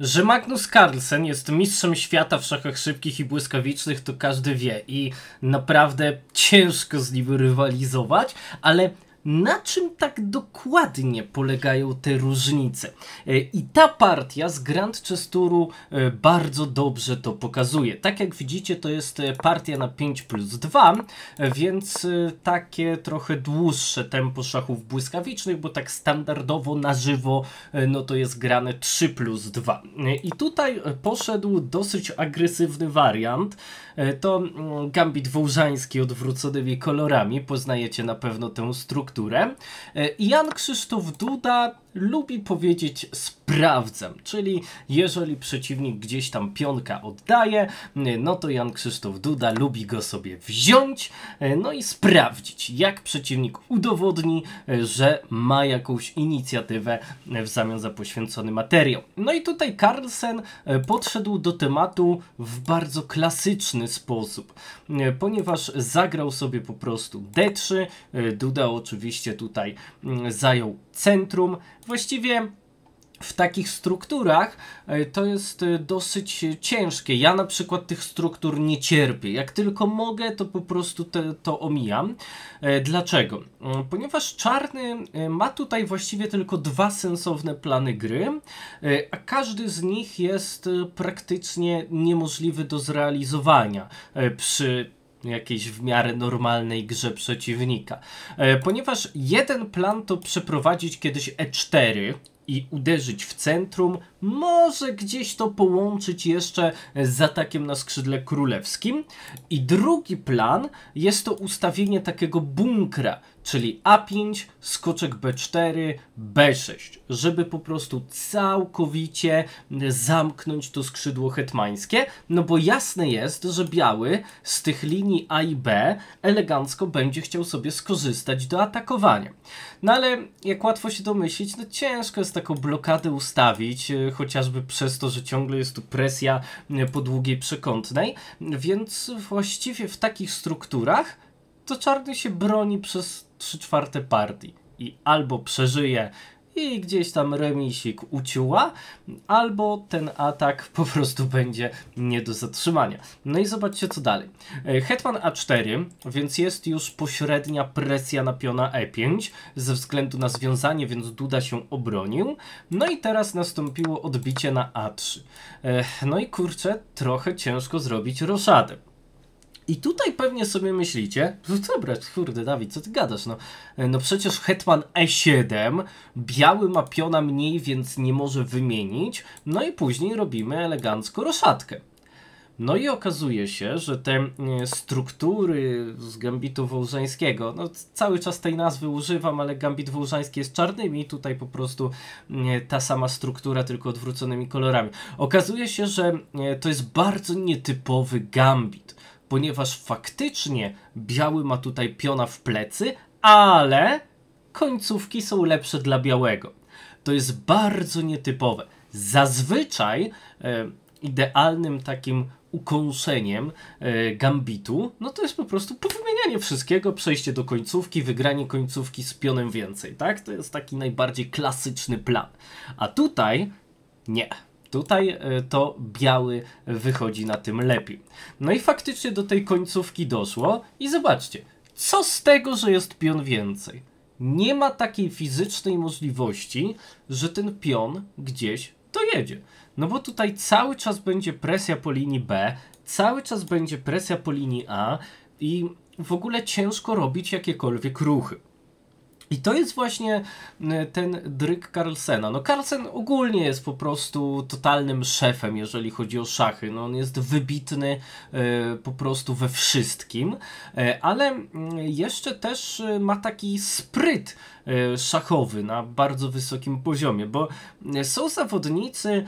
Że Magnus Carlsen jest mistrzem świata w szachach szybkich i błyskawicznych, to każdy wie i naprawdę ciężko z nim rywalizować, ale na czym tak dokładnie polegają te różnice. E, I ta partia z Grand Chesturu e, bardzo dobrze to pokazuje. Tak jak widzicie, to jest e, partia na 5 plus 2, więc takie trochę dłuższe tempo szachów błyskawicznych, bo tak standardowo na żywo no to jest grane 3 plus 2. I tutaj poszedł dosyć agresywny wariant. To mm, gambit wołżański odwróconymi kolorami. Poznajecie na pewno tę strukturę fakturę. E, Jan Krzysztof Duda lubi powiedzieć sprawdzam, czyli jeżeli przeciwnik gdzieś tam pionka oddaje, no to Jan Krzysztof Duda lubi go sobie wziąć, no i sprawdzić, jak przeciwnik udowodni, że ma jakąś inicjatywę w zamian za poświęcony materiał. No i tutaj Carlsen e, podszedł do tematu w bardzo klasyczny sposób, e, ponieważ zagrał sobie po prostu D3, e, Duda oczywiście tutaj mm, zajął centrum, właściwie w takich strukturach e, to jest e, dosyć ciężkie. Ja na przykład tych struktur nie cierpię. Jak tylko mogę, to po prostu te, to omijam. E, dlaczego? Ponieważ czarny ma tutaj właściwie tylko dwa sensowne plany gry, a każdy z nich jest praktycznie niemożliwy do zrealizowania przy jakiejś w miarę normalnej grze przeciwnika. E, ponieważ jeden plan to przeprowadzić kiedyś E4, i uderzyć w centrum, może gdzieś to połączyć jeszcze z atakiem na skrzydle królewskim. I drugi plan jest to ustawienie takiego bunkra, czyli A5, skoczek B4, B6, żeby po prostu całkowicie zamknąć to skrzydło hetmańskie, no bo jasne jest, że biały z tych linii A i B elegancko będzie chciał sobie skorzystać do atakowania. No ale jak łatwo się domyślić, no ciężko jest taką blokadę ustawić, e, chociażby przez to, że ciągle jest tu presja e, po długiej przekątnej, więc właściwie w takich strukturach to czarny się broni przez 3 czwarte partii i albo przeżyje i gdzieś tam remisik uciuła, albo ten atak po prostu będzie nie do zatrzymania. No i zobaczcie co dalej. E, Hetman A4, więc jest już pośrednia presja na piona E5 ze względu na związanie, więc Duda się obronił. No i teraz nastąpiło odbicie na A3. E, no i kurczę, trochę ciężko zrobić roszadę. I tutaj pewnie sobie myślicie, no dobra, kurde Dawid, co ty gadasz, no, e, no przecież Hetman E7, biały ma piona mniej, więc nie może wymienić, no i później robimy elegancko roszadkę. No i okazuje się, że te e, struktury z gambitu Wołżańskiego, no cały czas tej nazwy używam, ale gambit Wołżański jest czarnymi, tutaj po prostu e, ta sama struktura, tylko odwróconymi kolorami. Okazuje się, że to jest bardzo nietypowy gambit ponieważ faktycznie biały ma tutaj piona w plecy, ale końcówki są lepsze dla białego. To jest bardzo nietypowe. Zazwyczaj e, idealnym takim ukąszeniem e, gambitu, no to jest po prostu powymienianie wszystkiego, przejście do końcówki, wygranie końcówki z pionem więcej, tak? To jest taki najbardziej klasyczny plan. A tutaj nie. Tutaj e, to biały wychodzi na tym lepiej. No i faktycznie do tej końcówki doszło i zobaczcie, co z tego, że jest pion więcej? Nie ma takiej fizycznej możliwości, że ten pion gdzieś dojedzie. No bo tutaj cały czas będzie presja po linii B, cały czas będzie presja po linii A i w ogóle ciężko robić jakiekolwiek ruchy. I to jest właśnie e, ten dryk Carlsena. No Carlsen ogólnie jest po prostu totalnym szefem, jeżeli chodzi o szachy. No on jest wybitny e, po prostu we wszystkim, e, ale mm, jeszcze też ma taki spryt szachowy na bardzo wysokim poziomie, bo są zawodnicy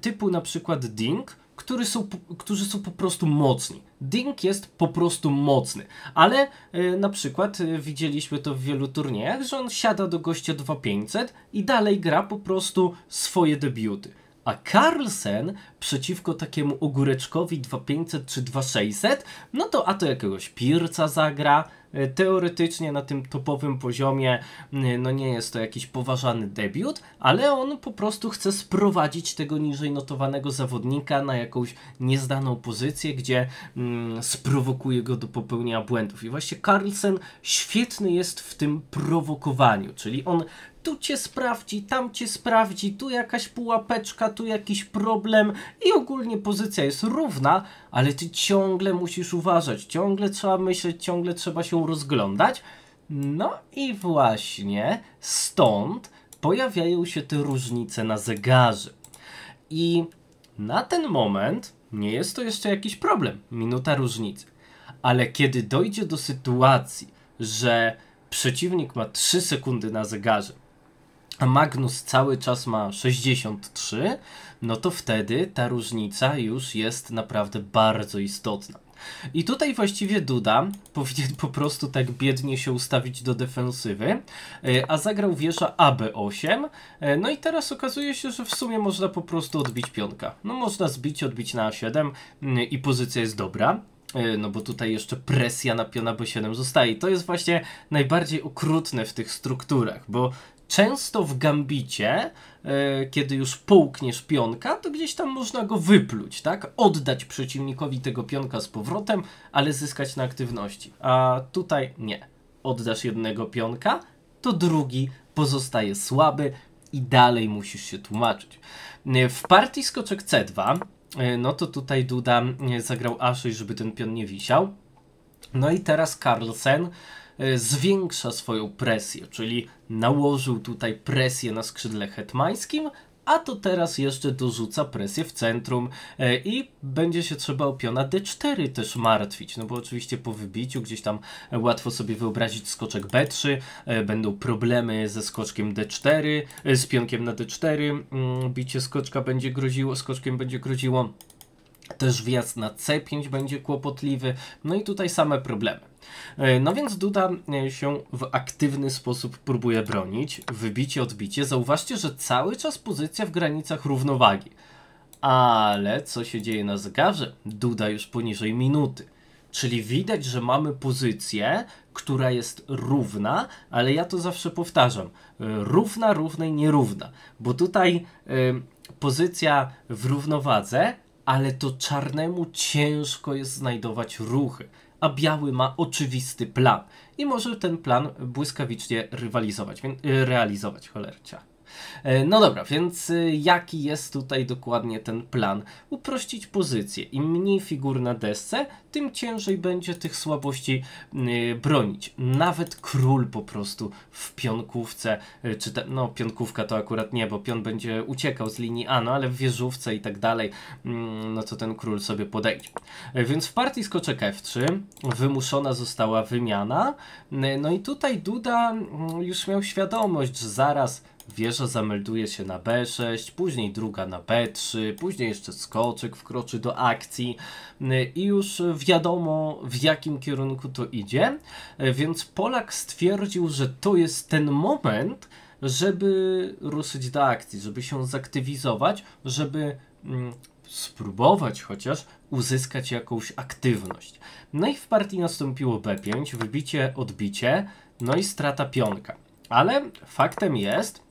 typu na przykład Ding, którzy są, którzy są po prostu mocni. Dink jest po prostu mocny, ale e, na przykład e, widzieliśmy to w wielu turniejach, że on siada do gościa 2500 i dalej gra po prostu swoje debiuty. A Carlsen przeciwko takiemu ogóreczkowi 2500 czy 2600, no to a to jakiegoś Pirca zagra, E, teoretycznie na tym topowym poziomie, no nie jest to jakiś poważany debiut, ale on po prostu chce sprowadzić tego niżej notowanego zawodnika na jakąś niezdaną pozycję, gdzie mm, sprowokuje go do popełnienia błędów. I właśnie Carlsen świetny jest w tym prowokowaniu, czyli on tu cię sprawdzi, tam cię sprawdzi, tu jakaś pułapeczka, tu jakiś problem i ogólnie pozycja jest równa, ale ty ciągle musisz uważać, ciągle trzeba myśleć, ciągle trzeba się rozglądać. No i właśnie stąd pojawiają się te różnice na zegarze. I na ten moment nie jest to jeszcze jakiś problem, minuta różnicy. Ale kiedy dojdzie do sytuacji, że przeciwnik ma 3 sekundy na zegarze, a Magnus cały czas ma 63, no to wtedy ta różnica już jest naprawdę bardzo istotna. I tutaj właściwie Duda powinien po prostu tak biednie się ustawić do defensywy, e, a zagrał wieża AB8, e, no i teraz okazuje się, że w sumie można po prostu odbić pionka. No można zbić, odbić na A7 mm, i pozycja jest dobra e, no bo tutaj jeszcze presja na piona B7 zostaje. I to jest właśnie najbardziej okrutne w tych strukturach, bo często w gambicie, e, kiedy już połkniesz pionka, to gdzieś tam można go wypluć, tak? Oddać przeciwnikowi tego pionka z powrotem, ale zyskać na aktywności. A tutaj nie. Oddasz jednego pionka, to drugi pozostaje słaby i dalej musisz się tłumaczyć. E, w partii skoczek C2, e, no to tutaj Duda zagrał A6, żeby ten pion nie wisiał. No i teraz Carlsen E, zwiększa swoją presję, czyli nałożył tutaj presję na skrzydle hetmańskim, a to teraz jeszcze dorzuca presję w centrum e, i będzie się trzeba o piona D4 też martwić, no bo oczywiście po wybiciu gdzieś tam e, łatwo sobie wyobrazić skoczek B3, będą problemy ze skoczkiem D4, z pionkiem na D4, mm, bicie skoczka będzie groziło, skoczkiem będzie groziło, też wjazd na C5 będzie kłopotliwy, no i tutaj same problemy. E, no więc Duda e, się w aktywny sposób próbuje bronić, wybicie, odbicie. Zauważcie, że cały czas pozycja w granicach równowagi. Ale co się dzieje na zegarze? Duda już poniżej minuty. Czyli widać, że mamy pozycję, która jest równa, ale ja to zawsze powtarzam: e, równa, równej, nierówna, bo tutaj y, pozycja w równowadze, ale to czarnemu ciężko jest znajdować ruchy a biały ma oczywisty plan i może ten plan błyskawicznie rywalizować, więc, y, realizować, cholercia. E, no dobra, więc y, jaki jest tutaj dokładnie ten plan? Uprościć pozycję. Im mniej figur na desce, tym ciężej będzie tych słabości y, bronić. Nawet król po prostu w pionkówce, y, czy te, no pionkówka to akurat nie, bo pion będzie uciekał z linii A, no ale w wieżówce i tak dalej, mm, no to ten król sobie podejdzie. E, więc w partii skoczek F3 wymuszona została wymiana, e, no i tutaj Duda mm, już miał świadomość, że zaraz Wieża zamelduje się na B6, później druga na B3, później jeszcze skoczek wkroczy do akcji y, i już wiadomo w jakim kierunku to idzie, y, więc Polak stwierdził, że to jest ten moment, żeby ruszyć do akcji, żeby się zaktywizować, żeby mm, spróbować chociaż uzyskać jakąś aktywność. No i w partii nastąpiło B5, wybicie, odbicie, no i strata pionka. Ale faktem jest,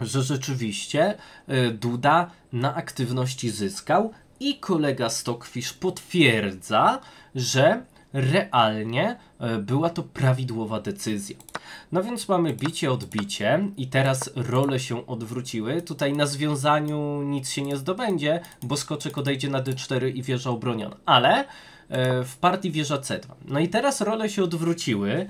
że rzeczywiście e, Duda na aktywności zyskał i kolega Stokwisz potwierdza, że realnie e, była to prawidłowa decyzja. No więc mamy bicie, odbicie i teraz role się odwróciły. Tutaj na związaniu nic się nie zdobędzie, bo skoczek odejdzie na d4 i wieża obroniona. Ale e, w partii wieża C2. No i teraz role się odwróciły,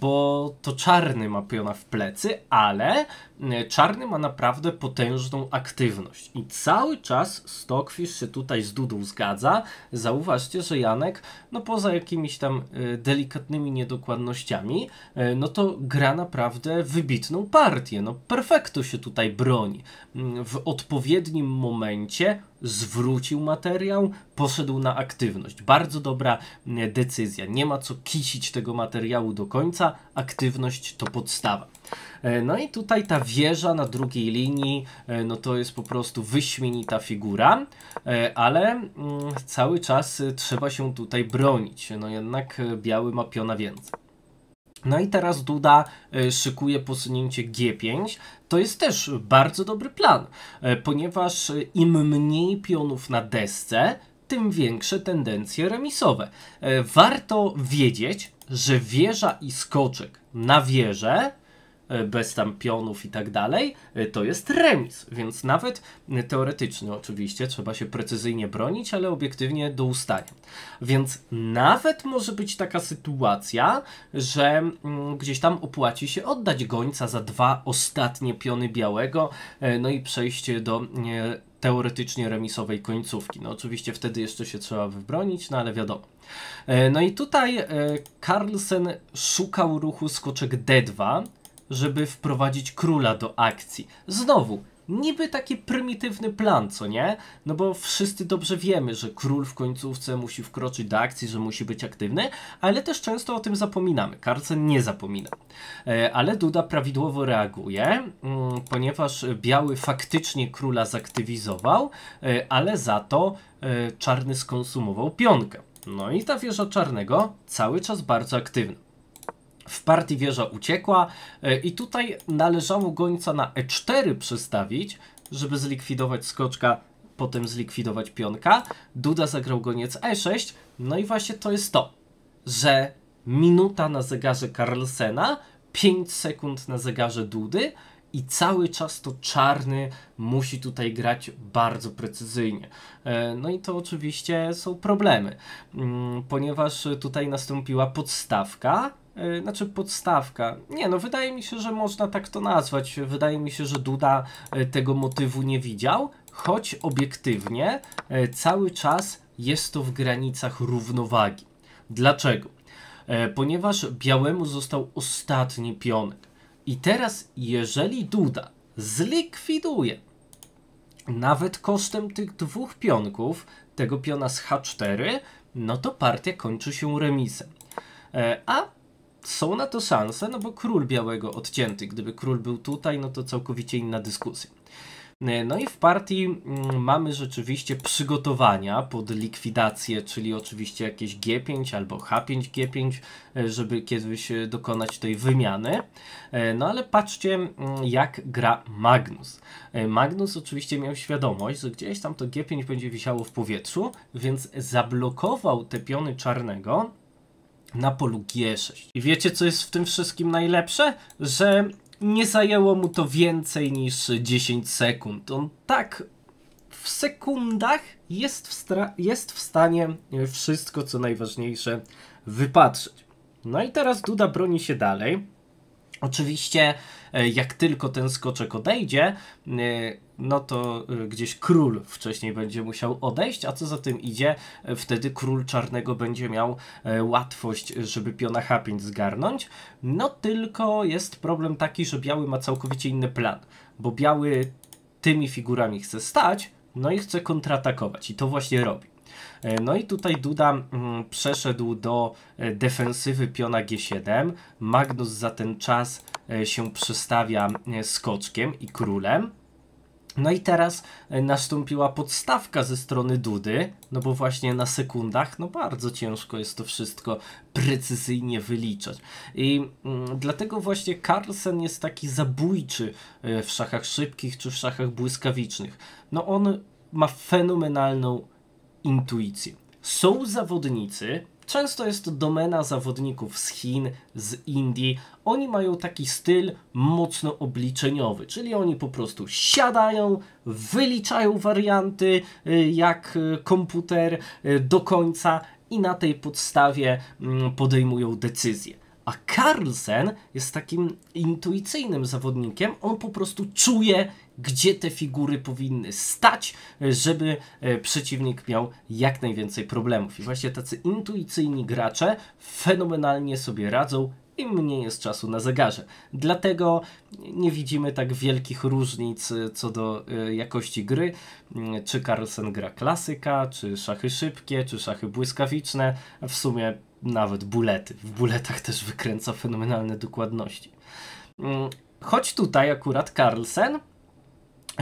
bo to czarny ma piona w plecy, ale E, czarny ma naprawdę potężną aktywność i cały czas Stockfish się tutaj z Dudą zgadza. Zauważcie, że Janek, no poza jakimiś tam e, delikatnymi niedokładnościami, e, no to gra naprawdę wybitną partię. No perfekto się tutaj broni. Mm, w odpowiednim momencie zwrócił materiał, poszedł na aktywność. Bardzo dobra mm, decyzja. Nie ma co kisić tego materiału do końca. Aktywność to podstawa. E, no i tutaj ta wieża na drugiej linii, e, no to jest po prostu wyśmienita figura, e, ale mm, cały czas trzeba się tutaj bronić. No jednak biały ma piona więcej. No i teraz Duda szykuje posunięcie G5. To jest też bardzo dobry plan, ponieważ im mniej pionów na desce, tym większe tendencje remisowe. Warto wiedzieć, że wieża i skoczek na wieżę E, bez tam pionów i tak dalej, e, to jest remis, więc nawet teoretycznie oczywiście trzeba się precyzyjnie bronić, ale obiektywnie do ustania. Więc nawet może być taka sytuacja, że mm, gdzieś tam opłaci się oddać gońca za dwa ostatnie piony białego, e, no i przejście do teoretycznie remisowej końcówki. No oczywiście wtedy jeszcze się trzeba wybronić, no ale wiadomo. No i tutaj Carlsen szukał ruchu skoczek D2, żeby wprowadzić króla do akcji. Znowu, niby taki prymitywny plan, co nie? No bo wszyscy dobrze wiemy, że król w końcówce musi wkroczyć do akcji, że musi być aktywny, ale też często o tym zapominamy. Karce nie zapomina. E, ale Duda prawidłowo reaguje, mm, ponieważ biały faktycznie króla zaktywizował, e, ale za to e, czarny skonsumował pionkę. No i ta wieża czarnego cały czas bardzo aktywna w partii wieża uciekła e, i tutaj należało gońca na e4 przestawić, żeby zlikwidować skoczka, potem zlikwidować pionka. Duda zagrał goniec e6, no i właśnie to jest to, że minuta na zegarze Carlsena, 5 sekund na zegarze Dudy i cały czas to czarny musi tutaj grać bardzo precyzyjnie. E, no i to oczywiście są problemy, mm, ponieważ tutaj nastąpiła podstawka, E, znaczy podstawka. Nie, no wydaje mi się, że można tak to nazwać. Wydaje mi się, że Duda e, tego motywu nie widział, choć obiektywnie e, cały czas jest to w granicach równowagi. Dlaczego? Ponieważ białemu został ostatni pionek. I teraz, jeżeli Duda zlikwiduje nawet kosztem tych dwóch pionków, tego piona z H4, no to partia kończy się remisem. A są na to szanse, no bo król białego odcięty. Gdyby król był tutaj, no to całkowicie inna dyskusja. E, no i w partii mm, mamy rzeczywiście przygotowania pod likwidację, czyli oczywiście jakieś G5 albo H5G5, e, żeby kiedyś e, dokonać tej wymiany. No ale patrzcie, mm, jak gra Magnus. Magnus oczywiście miał świadomość, że gdzieś tam to G5 będzie wisiało w powietrzu, więc zablokował te piony czarnego na polu G6. I wiecie, co jest w tym wszystkim najlepsze? Że nie zajęło mu to więcej niż 10 sekund. On tak w sekundach jest w, jest w stanie wszystko, co najważniejsze, wypatrzeć. No i teraz Duda broni się dalej. Oczywiście E, jak tylko ten skoczek odejdzie, e, no to e, gdzieś król wcześniej będzie musiał odejść, a co za tym idzie, wtedy król czarnego będzie miał łatwość, żeby piona H5 zgarnąć. No tylko jest problem taki, że biały ma całkowicie inny plan, bo biały tymi figurami chce stać, no i chce kontratakować i to właśnie robi. No i tutaj Duda mm, przeszedł do defensywy piona G7. Magnus za ten czas E, się przestawia skoczkiem e, i królem. No i teraz e, nastąpiła podstawka ze strony Dudy, no bo właśnie na sekundach, no bardzo ciężko jest to wszystko precyzyjnie wyliczać. I mm, dlatego właśnie Carlsen jest taki zabójczy w szachach szybkich czy w szachach błyskawicznych. No on ma fenomenalną intuicję. Są zawodnicy, Często jest to domena zawodników z Chin, z Indii. Oni mają taki styl mocno obliczeniowy, czyli oni po prostu siadają, wyliczają warianty y, jak y, komputer y, do końca i na tej podstawie mm, podejmują decyzje. A Carlsen jest takim intuicyjnym zawodnikiem, on po prostu czuje, gdzie te figury powinny stać, żeby e, przeciwnik miał jak najwięcej problemów. I właśnie tacy intuicyjni gracze fenomenalnie sobie radzą i mniej jest czasu na zegarze. Dlatego nie widzimy tak wielkich różnic e, co do e, jakości gry. Mm, czy Carlsen gra klasyka, czy szachy szybkie, czy szachy błyskawiczne, w sumie nawet bulety. W buletach też wykręca fenomenalne dokładności. Mm, choć tutaj akurat Carlsen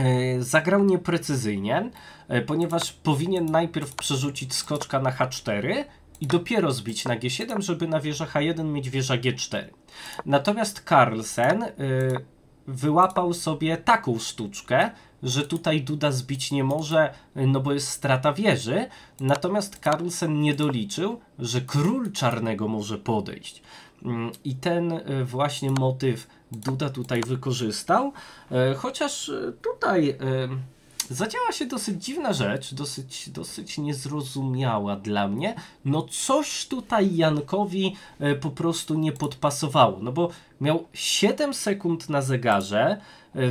E, zagrał nieprecyzyjnie, e, ponieważ powinien najpierw przerzucić skoczka na H4 i dopiero zbić na G7, żeby na wieżę H1 mieć wieża G4. Natomiast Carlsen e, wyłapał sobie taką sztuczkę, że tutaj Duda zbić nie może, no bo jest strata wieży. Natomiast Carlsen nie doliczył, że król czarnego może podejść. Mm, I ten właśnie motyw Duda tutaj wykorzystał. E, chociaż tutaj e, zadziała się dosyć dziwna rzecz, dosyć, dosyć niezrozumiała dla mnie. No coś tutaj Jankowi e, po prostu nie podpasowało, no bo miał 7 sekund na zegarze,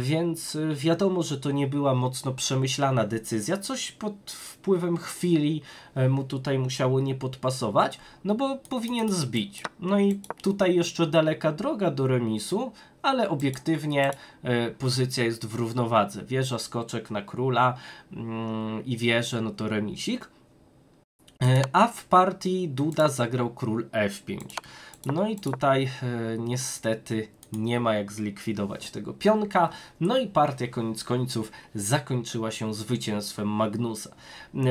więc wiadomo, że to nie była mocno przemyślana decyzja. Coś pod wpływem chwili mu tutaj musiało nie podpasować, no bo powinien zbić. No i tutaj jeszcze daleka droga do remisu, ale obiektywnie e, pozycja jest w równowadze. Wieża, skoczek na króla mm, i wieżę, no to remisik. E, a w partii Duda zagrał król f5. No i tutaj e, niestety nie ma jak zlikwidować tego pionka. No i partia koniec końców zakończyła się zwycięstwem Magnusa.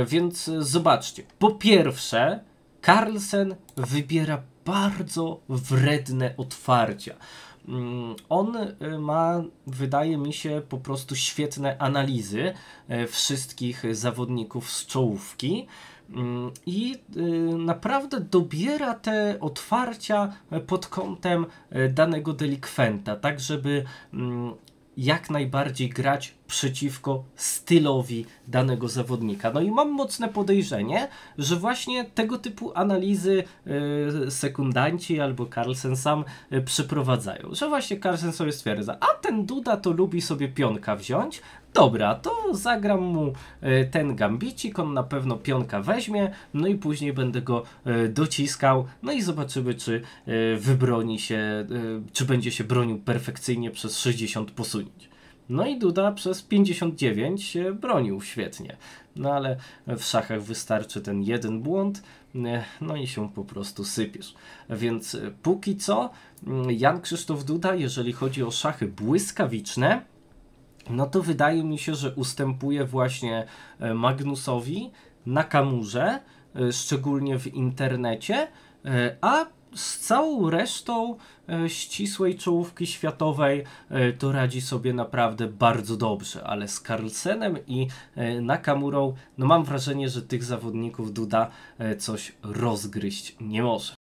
Więc zobaczcie, po pierwsze Carlsen wybiera bardzo wredne otwarcia. Mm, on y, ma, wydaje mi się, po prostu świetne analizy y, wszystkich zawodników z czołówki mm, i y, naprawdę dobiera te otwarcia pod kątem danego delikwenta, tak żeby mm, jak najbardziej grać przeciwko stylowi danego zawodnika. No i mam mocne podejrzenie, że właśnie tego typu analizy yy, sekundanci albo Carlsen sam yy, e, przeprowadzają. Że właśnie Carlsen sobie stwierdza, a ten Duda to lubi sobie pionka wziąć, dobra, to zagram mu e, ten gambicik, on na pewno pionka weźmie, no i później będę go e, dociskał, no i zobaczymy, czy e, wybroni się, czy będzie się bronił perfekcyjnie przez 60 posunięć. No i Duda przez 59 bronił świetnie. No ale w szachach wystarczy ten jeden błąd, no i się po prostu sypiesz. Więc póki co mm, Jan Krzysztof Duda, jeżeli chodzi o szachy błyskawiczne, no to wydaje mi się, że ustępuje właśnie e, Magnusowi na kamurze, e, szczególnie w internecie, e, a z całą resztą ścisłej czołówki światowej to radzi sobie naprawdę bardzo dobrze, ale z Carlsenem i Nakamurą, no mam wrażenie, że tych zawodników Duda coś rozgryźć nie może.